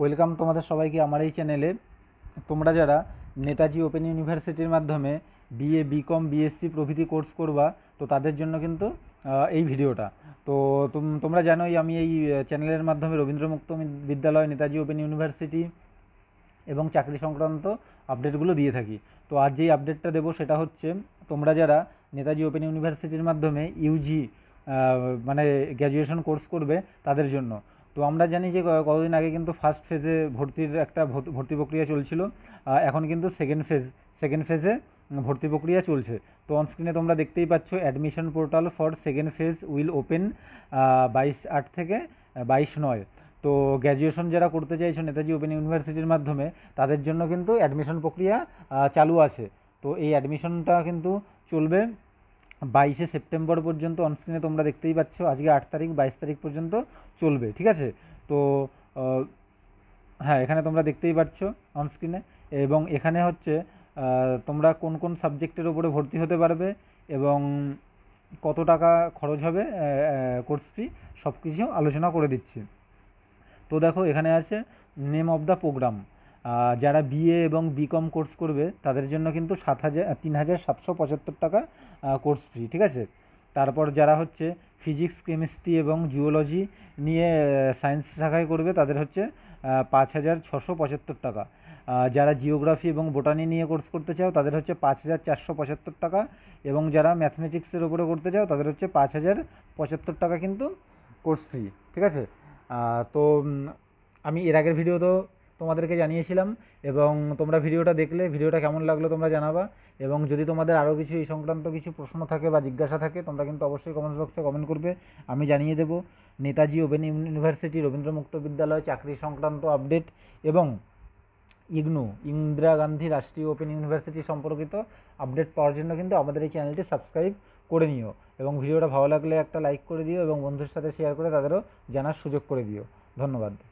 welcome তোমাদের সবাইকে আমার এই চ্যানেলে তোমরা যারা নেতাজি ওপেন ইউনিভার্সিটির মাধ্যমে বিএ বিকম বিএসসি প্রভৃতি কোর্স করবা তো তাদের জন্য কিন্তু এই ভিডিওটা তো তোমরা জানোই আমি এই চ্যানেলের মাধ্যমে রবীন্দ্রমুক্ত বিদ্যালয় নেতাজি ওপেন ইউনিভার্সিটি এবং চাকরি সংক্রান্ত আপডেটগুলো দিয়ে থাকি তো আজ যেই আপডেটটা দেবো সেটা হচ্ছে তোমরা যারা নেতাজি ওপেন ইউনিভার্সিটির মাধ্যমে ইউজি মানে গ্র্যাজুয়েশন কোর্স করবে তাদের জন্য তো আমরা জানি যে কতদিন আগে কিন্তু ফার্স্ট ফেজে ভর্তির একটা ভর্তি প্রক্রিয়া চলছিল এখন কিন্তু সেকেন্ড ফেজ সেকেন্ড ফেজে ভর্তি প্রক্রিয়া চলছে তো অনস্ক্রিনে তোমরা দেখতেই পাচ্ছ admission portal for second phase will open বাইশ আট থেকে বাইশ নয় তো গ্র্যাজুয়েশন যারা করতে চাইছো নেতাজি ওপেন ইউনিভার্সিটির মাধ্যমে তাদের জন্য কিন্তু অ্যাডমিশন প্রক্রিয়া চালু আছে তো এই অ্যাডমিশনটা কিন্তু চলবে বাইশে সেপ্টেম্বর পর্যন্ত অনস্ক্রিনে তোমরা দেখতেই পাচ্ছ আজকে আট তারিখ বাইশ তারিখ পর্যন্ত চলবে ঠিক আছে তো হ্যাঁ এখানে তোমরা দেখতেই পাচ্ছ অনস্ক্রিনে এবং এখানে হচ্ছে তোমরা কোন কোন সাবজেক্টের ওপরে ভর্তি হতে পারবে এবং কত টাকা খরচ হবে কোর্স ফি সব কিছু আলোচনা করে দিচ্ছি তো দেখো এখানে আছে নেম অফ দ্য প্রোগ্রাম যারা বিএ এবং বিকম কোর্স করবে তাদের জন্য কিন্তু সাত হাজার তিন হাজার সাতশো পঁচাত্তর টাকা কোর্স ফি ঠিক আছে তারপর যারা হচ্ছে ফিজিক্স কেমিস্ট্রি এবং জিওলজি নিয়ে সায়েন্স শাখায় করবে তাদের হচ্ছে পাঁচ হাজার ছশো পঁচাত্তর টাকা যারা জিওগ্রাফি এবং বোটানি নিয়ে কোর্স করতে চাও তাদের হচ্ছে পাঁচ হাজার চারশো পঁচাত্তর টাকা এবং যারা ম্যাথমেটিক্সের ওপরে করতে চাও তাদের হচ্ছে পাঁচ হাজার পঁচাত্তর টাকা কিন্তু কোর্স ফি ঠিক আছে তো আমি এর আগের ভিডিও তো তোমাদেরকে জানিয়েছিলাম এবং তোমরা ভিডিওটা দেখলে ভিডিওটা কেমন লাগলো তোমরা জানাবা এবং যদি তোমাদের আরও কিছু এই সংক্রান্ত কিছু প্রশ্ন থাকে বা জিজ্ঞাসা থাকে তোমরা কিন্তু অবশ্যই কমেন্ট বক্সে কমেন্ট করবে আমি জানিয়ে দেবো নেতাজি ওপেন ইউনিভার্সিটি রবীন্দ্র মুক্ত বিদ্যালয় চাকরি সংক্রান্ত আপডেট এবং ইগনু ইন্দিরা গান্ধী রাষ্ট্রীয় ওপেন ইউনিভার্সিটি সম্পর্কিত আপডেট পাওয়ার জন্য কিন্তু আমাদের এই চ্যানেলটি সাবস্ক্রাইব করে নিও এবং ভিডিওটা ভালো লাগলে একটা লাইক করে দিও এবং বন্ধুর সাথে শেয়ার করে তাদেরও জানার সুযোগ করে দিও ধন্যবাদ